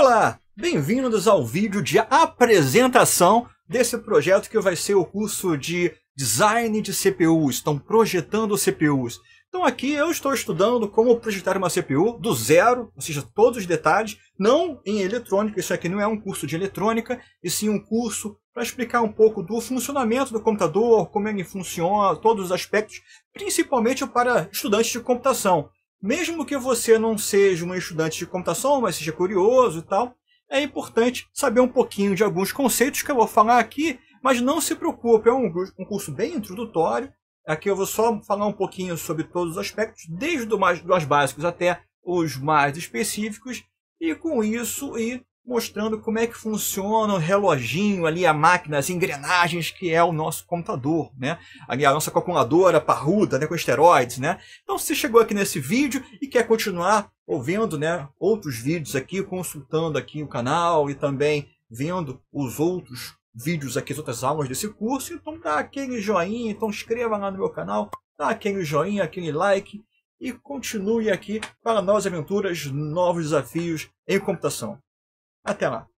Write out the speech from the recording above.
Olá, bem-vindos ao vídeo de apresentação desse projeto que vai ser o curso de Design de CPUs, estão projetando CPUs. Então aqui eu estou estudando como projetar uma CPU do zero, ou seja, todos os detalhes, não em eletrônica, isso aqui não é um curso de eletrônica, e sim um curso para explicar um pouco do funcionamento do computador, como ele funciona, todos os aspectos, principalmente para estudantes de computação. Mesmo que você não seja um estudante de computação, mas seja curioso e tal, é importante saber um pouquinho de alguns conceitos que eu vou falar aqui, mas não se preocupe, é um, um curso bem introdutório. Aqui eu vou só falar um pouquinho sobre todos os aspectos, desde os mais, mais básicos até os mais específicos, e com isso ir mostrando como é que funciona o reloginho ali, a máquina, as engrenagens que é o nosso computador, né? Ali a nossa calculadora parruda, né, com esteroides, né? Então, se você chegou aqui nesse vídeo e quer continuar ouvindo, né, outros vídeos aqui, consultando aqui o canal e também vendo os outros vídeos aqui, as outras aulas desse curso, então dá aquele joinha, então inscreva lá no meu canal, dá aquele joinha, aquele like e continue aqui para novas aventuras, novos desafios em computação. Até lá!